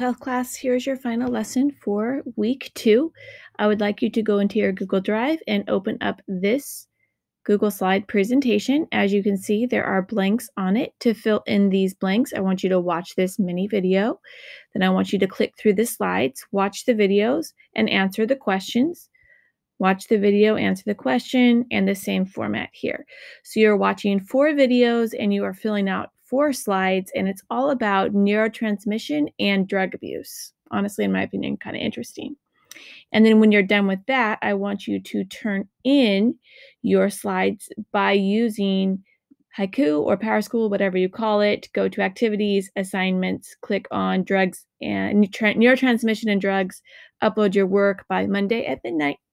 Health class, here's your final lesson for week two. I would like you to go into your Google Drive and open up this Google slide presentation. As you can see, there are blanks on it. To fill in these blanks, I want you to watch this mini video. Then I want you to click through the slides, watch the videos, and answer the questions. Watch the video, answer the question, and the same format here. So you're watching four videos and you are filling out four slides, and it's all about neurotransmission and drug abuse. Honestly, in my opinion, kind of interesting. And then when you're done with that, I want you to turn in your slides by using Haiku or PowerSchool, whatever you call it. Go to activities, assignments, click on drugs and neurotransmission and drugs. Upload your work by Monday at midnight.